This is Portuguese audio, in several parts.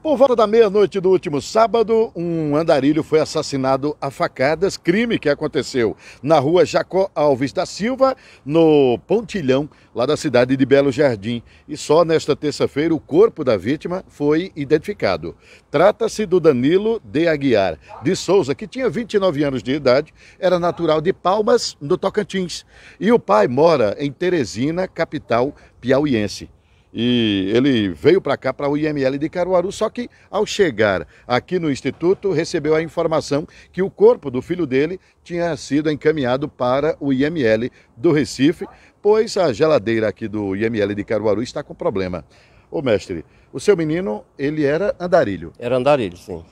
Por volta da meia-noite do último sábado, um andarilho foi assassinado a facadas, crime que aconteceu na rua Jacó Alves da Silva, no Pontilhão, lá da cidade de Belo Jardim. E só nesta terça-feira o corpo da vítima foi identificado. Trata-se do Danilo de Aguiar de Souza, que tinha 29 anos de idade, era natural de Palmas, no Tocantins. E o pai mora em Teresina, capital piauiense e ele veio para cá, para o IML de Caruaru, só que ao chegar aqui no Instituto, recebeu a informação que o corpo do filho dele tinha sido encaminhado para o IML do Recife, pois a geladeira aqui do IML de Caruaru está com problema. Ô mestre, o seu menino, ele era andarilho? Era andarilho, sim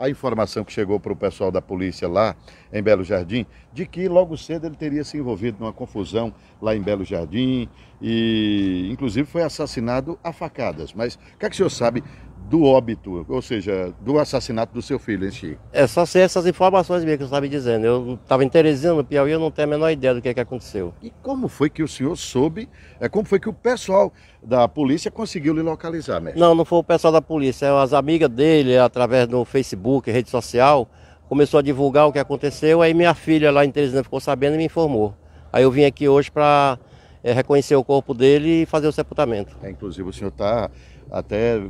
a informação que chegou para o pessoal da polícia lá em Belo Jardim, de que logo cedo ele teria se envolvido numa confusão lá em Belo Jardim e, inclusive, foi assassinado a facadas. Mas o que, é que o senhor sabe do óbito, ou seja, do assassinato do seu filho em si? É, só sei essas informações mesmo que você tá estava dizendo. Eu estava em Teresina, no Piauí, eu não tenho a menor ideia do que, é que aconteceu. E como foi que o senhor soube, é, como foi que o pessoal da polícia conseguiu lhe localizar, mestre? Não, não foi o pessoal da polícia, é as amigas dele, através do Facebook, rede social, começou a divulgar o que aconteceu, aí minha filha lá em Teresina ficou sabendo e me informou. Aí eu vim aqui hoje para é, reconhecer o corpo dele e fazer o sepultamento. É, inclusive o senhor está até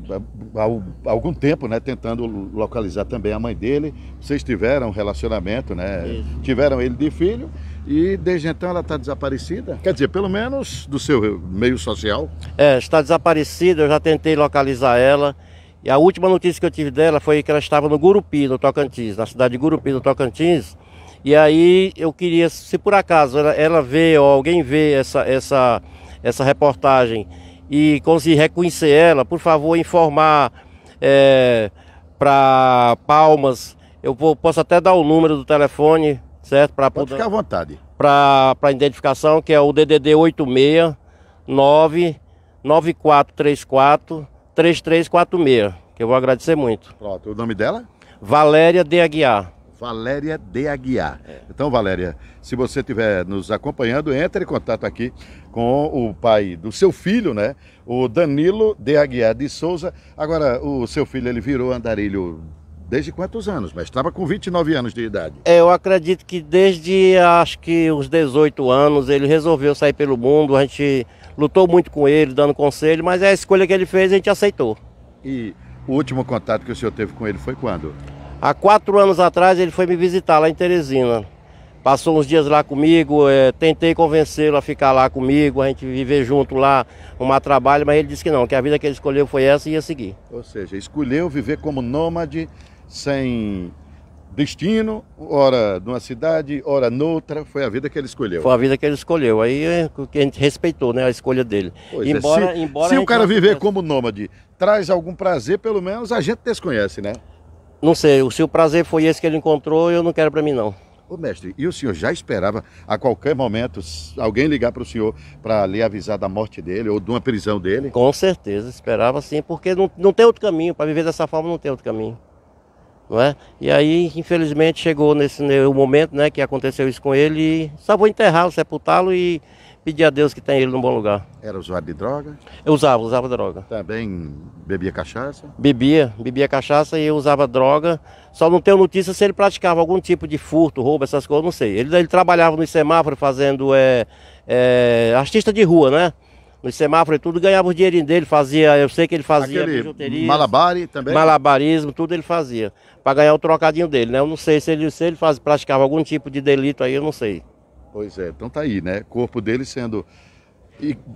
há algum tempo, né, tentando localizar também a mãe dele. Vocês tiveram um relacionamento, né? Isso. Tiveram ele de filho e desde então ela está desaparecida. Quer dizer, pelo menos do seu meio social. É, está desaparecida. Eu já tentei localizar ela. E a última notícia que eu tive dela foi que ela estava no Gurupi, no Tocantins, na cidade de Gurupi, no Tocantins. E aí eu queria, se por acaso ela, ela vê ou alguém vê essa, essa, essa reportagem e conseguir reconhecer ela, por favor, informar é, para Palmas. Eu vou, posso até dar o número do telefone, certo? Pra, Pode ficar à vontade. Para identificação, que é o DDD 86 9434 3346, que eu vou agradecer muito. Pronto, o nome dela? Valéria de Aguiar. Valéria de Aguiar. É. Então, Valéria, se você estiver nos acompanhando, entre em contato aqui com o pai do seu filho, né? O Danilo de Aguiar de Souza. Agora, o seu filho, ele virou andarilho desde quantos anos? Mas estava com 29 anos de idade. É, eu acredito que desde, acho que os 18 anos, ele resolveu sair pelo mundo. A gente lutou muito com ele, dando conselho, mas a escolha que ele fez, a gente aceitou. E o último contato que o senhor teve com ele foi quando? Há quatro anos atrás ele foi me visitar lá em Teresina. Passou uns dias lá comigo, é, tentei convencê-lo a ficar lá comigo, a gente viver junto lá, arrumar trabalho, mas ele disse que não, que a vida que ele escolheu foi essa e ia seguir. Ou seja, escolheu viver como nômade, sem destino, ora numa cidade, ora noutra, foi a vida que ele escolheu. Foi a vida que ele escolheu, aí é que a gente respeitou né, a escolha dele. Pois é, embora, é, se, embora se o cara viver como nômade traz algum prazer, pelo menos a gente desconhece, né? Não sei, o seu prazer foi esse que ele encontrou e eu não quero para mim não. Ô mestre, e o senhor já esperava a qualquer momento alguém ligar para o senhor para lhe avisar da morte dele ou de uma prisão dele? Com certeza, esperava sim, porque não, não tem outro caminho. Para viver dessa forma não tem outro caminho não é? E aí, infelizmente, chegou nesse né, momento, né, que aconteceu isso com ele, e só vou enterrá-lo, sepultá-lo e pedir a Deus que tenha ele num bom lugar. Era usuário de droga? Eu usava, usava droga. Também bebia cachaça? Bebia, bebia cachaça e eu usava droga. Só não tenho notícia se ele praticava algum tipo de furto, roubo, essas coisas, não sei. Ele, ele trabalhava no semáforo fazendo é, é, artista de rua, né? nos semáforos e tudo, ganhava o dinheirinho dele, fazia, eu sei que ele fazia Malabari também? Malabarismo, tudo ele fazia, para ganhar o trocadinho dele, né? Eu não sei se ele, se ele faz, praticava algum tipo de delito aí, eu não sei. Pois é, então tá aí, né? Corpo dele sendo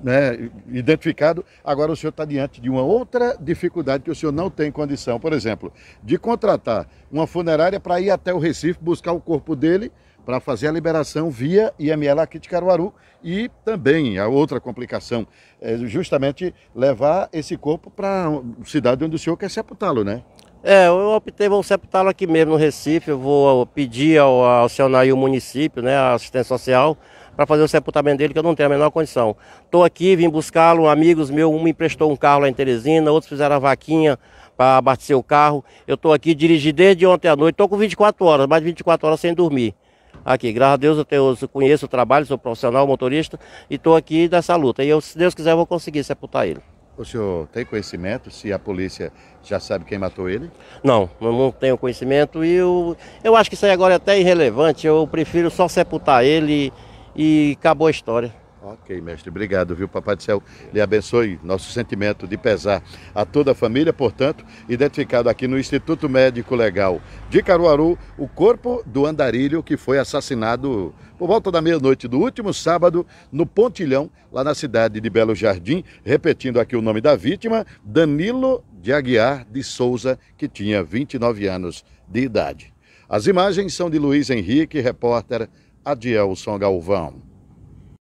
né, identificado. Agora o senhor está diante de uma outra dificuldade que o senhor não tem condição, por exemplo, de contratar uma funerária para ir até o Recife buscar o corpo dele para fazer a liberação via IML aqui de Caruaru e também a outra complicação, é justamente levar esse corpo para a cidade onde o senhor quer sepultá-lo, né? É, eu optei, vou sepultá-lo aqui mesmo no Recife, eu vou pedir ao, ao Senai e o município, né, a assistência social, para fazer o sepultamento dele, que eu não tenho a menor condição. Estou aqui, vim buscá-lo, amigos meus, um me emprestou um carro lá em Teresina, outros fizeram a vaquinha para abastecer o carro. Eu estou aqui, dirigi desde ontem à noite, estou com 24 horas, mais de 24 horas sem dormir aqui. Graças a Deus eu, tenho, eu conheço o trabalho, sou profissional, motorista e estou aqui nessa luta. E eu, se Deus quiser, vou conseguir sepultar ele. O senhor tem conhecimento se a polícia já sabe quem matou ele? Não, não tenho conhecimento e eu, eu acho que isso aí agora é até irrelevante. Eu prefiro só sepultar ele e, e acabou a história. Ok, mestre, obrigado, viu? Papai do Céu lhe abençoe. Nosso sentimento de pesar a toda a família, portanto, identificado aqui no Instituto Médico Legal de Caruaru, o corpo do andarilho que foi assassinado por volta da meia-noite do último sábado no Pontilhão, lá na cidade de Belo Jardim. Repetindo aqui o nome da vítima, Danilo de Aguiar de Souza, que tinha 29 anos de idade. As imagens são de Luiz Henrique, repórter Adielson Galvão.